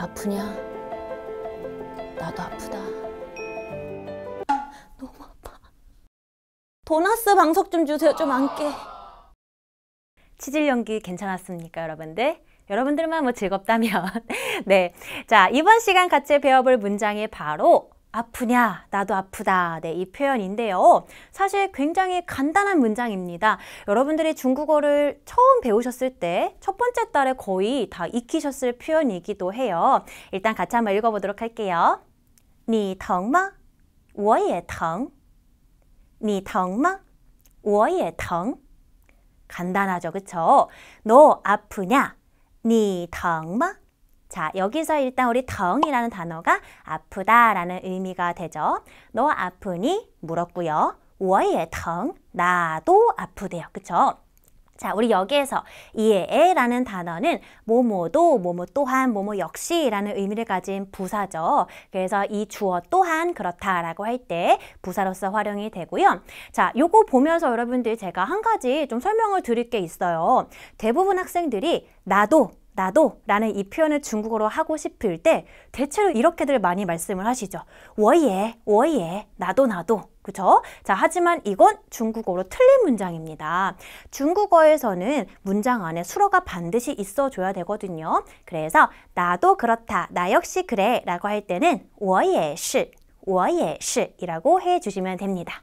아프냐? 나도 아프다. 너무 아파. 도나스 방석 좀 주세요. 좀 앉게. 치질 연기 괜찮았습니까, 여러분들? 여러분들만 뭐 즐겁다면. 네. 자, 이번 시간 같이 배워볼 문장이 바로 아프냐, 나도 아프다. 네, 이 표현인데요. 사실 굉장히 간단한 문장입니다. 여러분들이 중국어를 처음 배우셨을 때 첫 번째 달에 거의 다 익히셨을 표현이기도 해요. 일단 같이 한번 읽어보도록 할게요. 你疼吗?我也疼.你疼吗?我也疼. 간단하죠, 그쵸? 너 아프냐? 你疼吗? 자, 여기서 일단 우리 덩이라는 단어가 아프다라는 의미가 되죠. 너 아프니? 물었고요. 我의 덩, 나도 아프대요. 그쵸? 자, 우리 여기에서 이에라는 단어는 뭐뭐도, 뭐뭐 또한, 뭐뭐 역시라는 의미를 가진 부사죠. 그래서 이 주어 또한 그렇다라고 할 때 부사로서 활용이 되고요. 자, 요거 보면서 여러분들 제가 한 가지 좀 설명을 드릴 게 있어요. 대부분 학생들이 나도 나도 라는 이 표현을 중국어로 하고 싶을 때 대체로 이렇게들 많이 말씀을 하시죠. 워예, 워예, 나도 나도. 그죠? 자, 하지만 이건 중국어로 틀린 문장입니다. 중국어에서는 문장 안에 수로가 반드시 있어줘야 되거든요. 그래서 나도 그렇다, 나 역시 그래 라고 할 때는 워예 시, 워예 시이라고 해주시면 됩니다.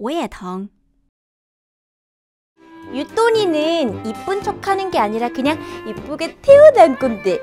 我也疼。유돈이는 이쁜 척하는 게 아니라 그냥 이쁘게 태어난 건데.